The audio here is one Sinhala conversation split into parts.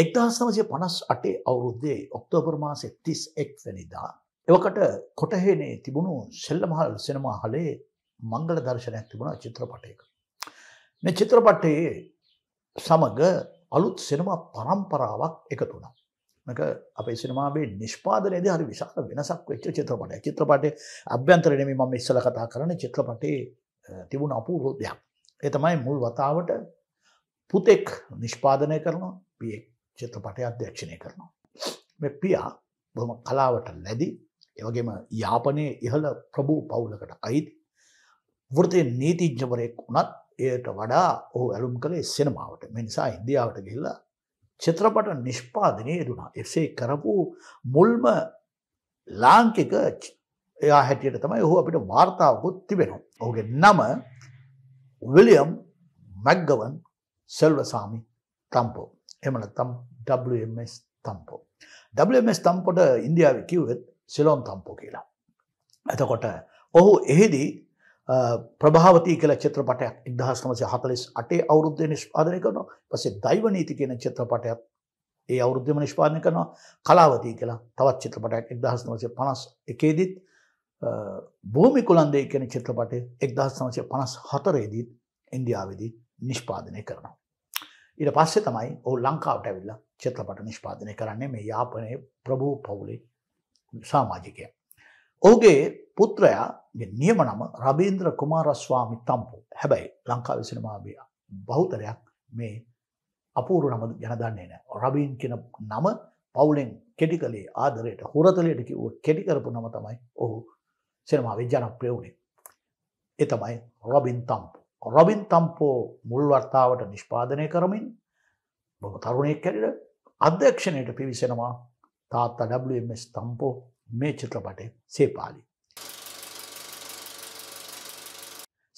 එක්දහස්නවසය පනස් අටේ අවුරුද්දේ ඔක්තෝබර් මාසෙ තිස් එක් වැනිදා. එවකට කොටහේනේ තිබුණු සෙල්ලමහල් සෙනමා හලේ මංගල දර්ශනයක් තිබුණ චිත්‍රපටයක. මේ චිත්‍රපටයේ සමග අලුත් සෙනමා පරම්පරාවක් එකතුුණ. මක අපේ සිනමාවේ නිෂ්පාදනයද හරි විශාල වෙනසක් වෙච්ච චිත්‍රපටය චිත්‍රපටේ අභ්‍යන්තරනම මම ඉස්සල කතා කරන චිත්‍රපටේ තිබුණ අපූරුද්‍යයක්. එතමයි මුල් වතාවට පුතෙක් නිෂ්පාදනය කරනවා පියෙක් චිත්‍රපටය අධ්‍යක්ෂණය කරනවා. මෙ පියා බොම කලාවට ලැදි එවගේම යාපනය ඉහළ ප්‍රභූ පවුලකට අයිති වෘතය නීතිජ්ජවරයෙක් වුණත් එයට වඩා ඔහු ඇලුම් කළේ සෙනමාවට මිනිසා ඉන්දියාවට ගිල්ල චිත්‍රපට නිෂ්පාදනය දුනා එසේ කරපු මුල්ම ලාංකික එයා හැටියට තමයි ඔහු අපිට වාර්තාවකුත් තිබෙනවා. ඔහුගේ නම විලියම් මැක්ගවන් සෙල්වසාමි තම්පෝ. එහෙම නැත්නම් WMS තම්පෝ. WMS තම්පොට ඉන්දියාවේ කිව්වෙත් සිලොන් තම්පෝ කියලා. එතකොට ඔහු එහිදී ප්‍රභාවති කියලා චිත්‍රපටයක් 1948 අවුරුද්දේ නිෂ්පාදනය කරනවා. ඊපස්සේ දෛව නීති කියන චිත්‍රපටයක් ඒ අවුරුද්දේම නිෂ්පාදනය කරනවා. කලාවති කියලා තවත් චිත්‍රපටයක් 1951 දීත් භූමි කුලන්දේ කියන චිත්‍රපටය 1954 දීත් ඉන්දියාවේදී නිෂ්පාදනය කරනවා. ඊට පස්සේ තමයි ඔහු ලංකාවට ඇවිල්ලා චිත්‍රපට නිෂ්පාදනය කරන්නේ මේ යාපනය ප්‍රභූ පවුලේ සාමාජිකය. ඔහුගේ පුත්‍රයා නියම නම රබීන්ද්‍ර කුමාරස්වාමි තම්පු. හැබැයි ලංකාවේ සිනමාවේ බහුතරයක් මේ අපූරු නම ගැන දන්නේ නැහැ. රබීන් කියන නම පවුලෙන් කෙටි කළේ ආදරයට හුරතලයට කිව්ව කෙටි කරපු නම තමයි ඔහු සිනමාවේ ජනප්‍රිය වුණේ. ඒ තමයි රොබින් තම්පු. රොබින් තම්පෝ මුල් වර්තාවට නිෂ්පාදනය කරමින් බොම තරුණයක් කැරිට අධ්‍යක්ෂණයට පිවිසෙනවා තාත්තා WMS තම්පෝ මේ චිත්‍රපටය සේපාලි.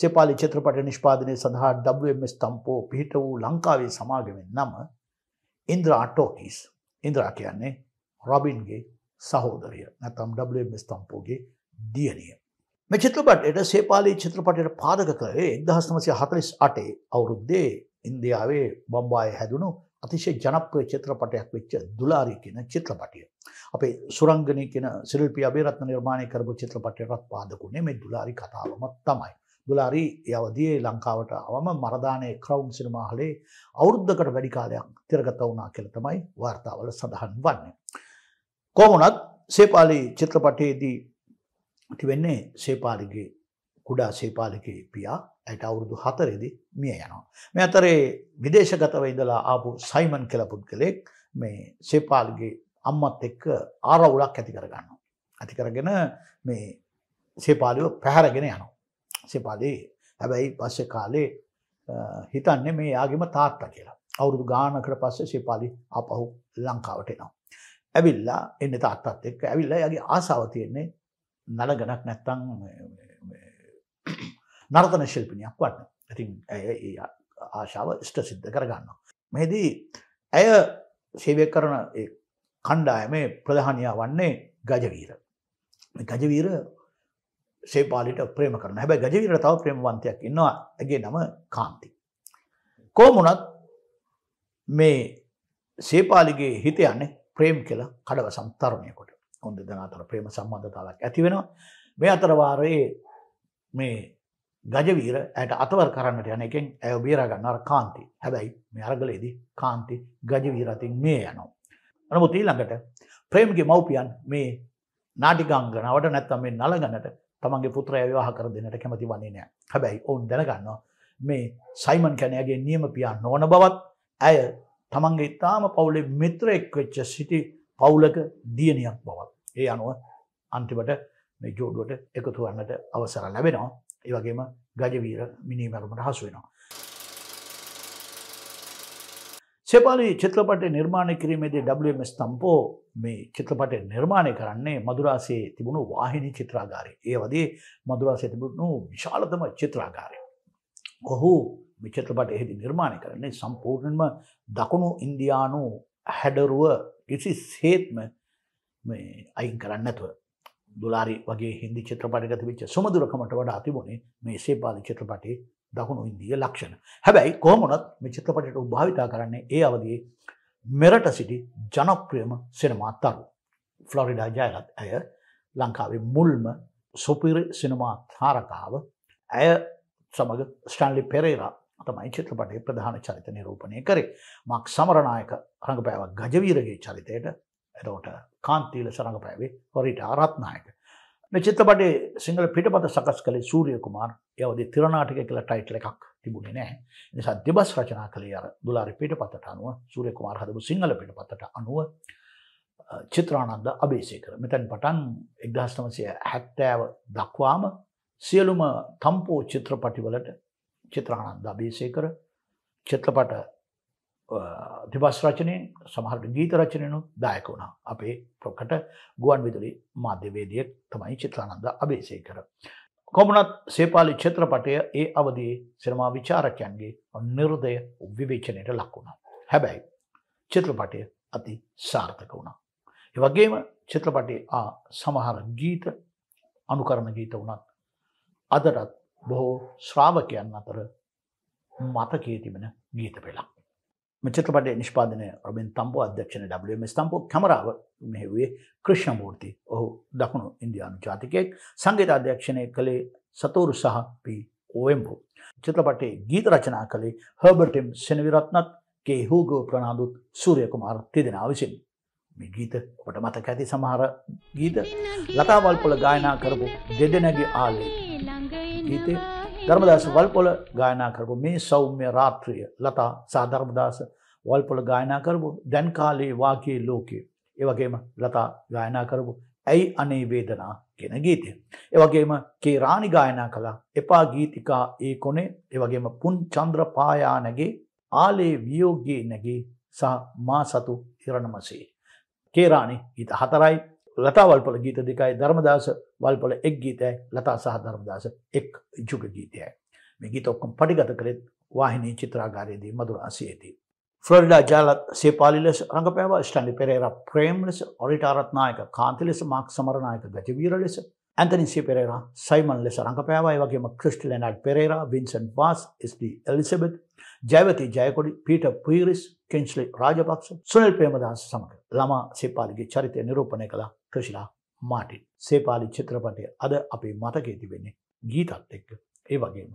සේපාලි චිත්‍රපට නිෂ්පාදනය සඳහා WMS තම්පෝ පිහිට වූ ලංකාවේ සමාගමෙන් නම ඉන්ද්‍ර අටෝකිස් ඉන්ද්‍රා කියන්නේ රොබින්ගේ සහෝදරය නැතම් WMS තම්පෝගේ දියනිය. මේ චිත්‍රපටයට සේපාලී චිත්‍රපටයට පාදක කළේ එක්දහස් නමසය හතලිස් අටේ අවුරුද්දේ ඉන්දියාවේ බම්බාය හැදුණු අතිශය ජනප්‍රිය චිත්‍රපටයක් වෙච්ච දුලාරී කියන චිත්‍රපටිය. අපේ සුරංගනී කියන සිල්පිය අබේරත්න නිර්මාණය කරපු චිත්‍රපටයටත් පාදකුනේ මේ දුලාරි කතාවම තමයි. දුලාරි යවදියේ ලංකාවට අවම මරදානය ක්‍රවුන් සිනමාහලේ අවුද්ධකට වැඩි කාලයක් තිරගත වුණා කියල තමයි වාර්තාවල සඳහන් වන්නේ. කොමනත් සේපාලි චිත්‍රපටයේදී ඇති වෙන්නේ සේපාලිගේ කුඩා සේපාලිකේ පියා ඇයට අවුරුදු හතරෙදි මිය යනවා. මේ අතරේ විදේශගතව ඉඳලා ආපු සයිමන් කියලා පුද්ගලෙක් මේ සේපාලිගේ අම්මත් එක්ක ආරවුලක් ඇති කරගන්නවා. ඇති කරගෙන මේ සේපාලිව පැහැරගෙන යනවා. සේපාලේ හැබැයි පස්සේ කාලේ හිතන්නේ මේ යාගෙම තාත්තා කියලා. අවුරුදු ගානකට පස්සේ සේපාලි ආපහු ලංකාවට එනවා. ඇවිල්ලා එන්න තාත්තත් එක්ක ඇවිල්ලා යගේ ආසාව තියෙන්නේ නල ගඩක් නැත්තං නර්තන ශිල්පිනයක් වන්න ඇති ඇය ආශාව ස්ට සිද්ධ කරගන්න. මෙහිදී ඇය සේවය කරන කණ්ඩායමේ ප්‍රධානයා වන්නේ ගජවීර. ගජවීර සේපාලිට ප්‍රේම කරන හැබැ ගජවීර තව ප්‍රේමවන්තයක් ඉන්නවා ඇගේ නම කාන්ති. කෝමුණත් මේ සේපාලිගේ හිත යන්නේ ප්‍රේම් කියලා කඩව සම්තරණයකොට. ඔොන් දෙදන අතර ප්‍රේම සම්බන්ධතාවක් ඇතිවෙනවා මේ අතරවාරයේ මේ ගජවීර ඇයට අතවර කරන්නට යන එකෙන් ඇය බේරගන්න අර කාන්ති හැබැයි මේ අරගලේදී කාන්ති ගජවීරතින් මේ යනවා. අනමුත් ඊළඟට ප්‍රේම්ගේ මව්පියන් මේ නාටිගංගනාවට නැත්තම් මේ නලගන්නට තමන්ගේ පුත්‍රය විවාහ කර දෙන්නට කැමති වන්නේ නෑ හැබැයි ඔවුන් දැනගන්නවා මේ සයිමන් කැනයගේ නියම පියා නොන බවත් ඇය තමන්ගේ ඉතාම පවුලේ මිත්‍රයෙක් වෙච්ච සිටි පවුලක දියණයක් බවත්. ඒ අනුව අන්තිමට මේ ජෝඩුවට එකතු වන්නට අවසර ලැබෙනවා ඒවගේම ගජවීර මිනීමැරුමට හසු වෙනවා. සෙපාලි චිත්‍රපටය නිර්මාණය කිරීමේදී WMස් තම්පෝ මේ චිත්‍රපටය නිර්මාණය කරන්නේ මදුරාසේ තිබුණු වාහිනි චිත්‍රාගාරය. ඒ වදේ මදුරාසේ තිබුණු විශාලතම චිත්‍රාගාරය. ඔහු විචිත්‍රපට එහිදි නිර්මාණය කරන්නේ සම්පූර්ණම දකුණු ඉන්දයානු හැඩරුව කිසි සේත්ම මේ අයින් කරන්නතුව දුලාරි වගේ හිදි චිත්‍රපට ගතිවිච්ච සුමදුරකමට වඩා තිබුණේ මේ සේපාද චිත්‍රපටේ දකුණු ඉන්දිය ලක්ෂණ හැබැයි කෝමනත් මේ චිත්‍රපටට භාවිතා කරන්නේ ඒ අවදයේ මෙරට සිටි ජනප්‍රියම සිනමාත්තරු ෆ්ලොරිඩා ජයලත් ඇය ලංකාවේ මුල්ම සුපිරි සිනමාත් හාරකාව ඇය සමඟ ස්ටන්ලි පෙරේරා තමයි චිත්‍රපටේ ප්‍රධාන චරිත නිරූපණය කරේ මක් සමරණයක රඟපෑවක් ගජවීරගේ චරිතයට එතකොට කාන්තීල සරඟපෑවේ හොරිට ආරත්නායක. මේ චිත්තපටේ සිංහල පිටපත සකස් කළේ සූරිය කුමාර් යවදී තිරනාටක කියලා ටයිටල් එකක් තිබුණේ නැහැ. ඒ නිසා දෙබස් රචනා කළේ අර දුලාරි පිටපතට අනුව සූරිය කුමාර් හදපු සිංහල පිටපතට අනුව චිත්‍රානන්ද අබේසේකර. මෙතෙන් පටන් 1970 දක්වාම සියලුම තම්පෝ චිත්‍රපටිවලට චිත්‍රානන්ද අබේසේකර චිත්‍රපට තිබස් රචනය සමහට ගීත රචනයනු දායක වුණා අපේ ප්‍රකට ගුවන් විදුලි මාධ්‍යවේදිය තමයි චිත්‍රානන්ද අභේසය කර. කොමනත් සේපාලි චිත්‍රපටය ඒ අවදී සිනමා විචාරකයන්ගේ නිර්දය විවේචනයට ලක් වුණා. හැබැයි චිත්‍රපටය අති සාර්ථක වුණා. එවගේම චිත්‍රපටේ ආ සමහර ගීත අනුකරණ ගීත වුණත් අදටත් බොහෝ ශ්‍රාවකයන් අතර මතකේ තිබෙන ගීත පෙළක්. ಚಿತ್ರಪಟ ನಿಷ್ಪಾದನೆ ಅರವಿಂದ್ ತಂಪು ಅಧ್ಯಕ್ಷನ ಡಬ್ಲ್ಯೂ ಎಂ ಎಸ್ ತಂಪು ಕ್ಯಾಮರಾವ ಮೆಹವಿ ಕೃಷ್ಣಮೂರ್ತಿ ಓಹು ದಕಣು ಇಂಡಿಯಾನು ಜಾತಿಗೆ ಸಂಗೀತ ಅಧ್ಯಕ್ಷನೆ ಕಲೆ ಸತೋರು ಸಹ ಪಿ ಓವೆಂಬು ಚಿತ್ರಪಟ ಗೀತ ರಚನಾ ಕಲೆ ಹರ್ಬರ್ಟ್ ಎಂ ಸೆನವಿರತ್ನತ್ ಕೆ ಹೂಗು ಪ್ರಣಾದುತ್ ಸೂರ್ಯಕುಮಾರ್ ತಿದಿನ ಆವಿಸಿನ್ මේ ගීත ඔට මතක ඇති සමහර ගීත ලතාවල්පොල ගායනා කරපු දෙදෙනගේ ආලේ ගීතේ ධර්මදාස වල්පොල ගායනා කරපු මේ සෞම්‍ය රාත්‍රිය ලතා සහ ධර්මදාස වල්පොල ගායනා කරපු දැන් කාලේ වාකයේ ලෝකයේ ඒ වගේම ලතා ගායනා කරපු ඇයි අනේ වේදනා කියන ගීතය. ඒ වගේම කේ රාණි ගායනා කළ එපා ගීතිකා ඒ කොනේ ඒ වගේම පුන් චන්ද්‍රපායානගේ ආලේ වියෝගයේ නැගේ සහ මා සතු ඉරණමසේ. කේ රාණි ගීත හතරයි ලතා වල්පල ගීත දෙකයි ධර්මදාස වල්පල එක් ගීතයි ලතා සහ ධර්මදාස එක් ජුග ගීතයයි. මේ ගීත ඔක්කොම පටිගත කළෙත් වාහිනී චිත්‍රාගාරයේදී මధుර 80ේදී. ෆ්ලොරිඩා ජාලත් සේපාලි ලෙස රඟපෑවා ස්ටැන්ලි පෙරේරා ප්‍රේම් ලෙස ඔරිටා රත්නායක කාන්ති ලෙස මාක් සමරනායක ගජවීර ලෙස ඇන්තනි සී පෙරේරා සයිමන් ලෙස රඟපෑවා ඒ වගේම Christy Leonard Perera Vincent Vaas S D. Elizabeth Jayawathi Jayakody Peter Peiris Kensley Rajapaksa Sunil Premadasa සමඟ ළමා සේපාලිගේ චරිතය නිරූපණය කළා ක්‍රශිලා මාටින් සේපාලි චිත්‍රපටය අද අපේ මතකේ තිබෙන්නේ ගීතත් එක්ක ඒ වගේම.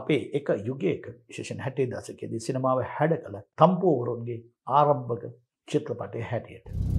අපේ එක යුගයක විශෂන් හැටේ දසකෙද සිනමාව හැඩ කළ තම්පෝවරුන්ගේ ආරම්භක චිත්‍රපටය හැටියට.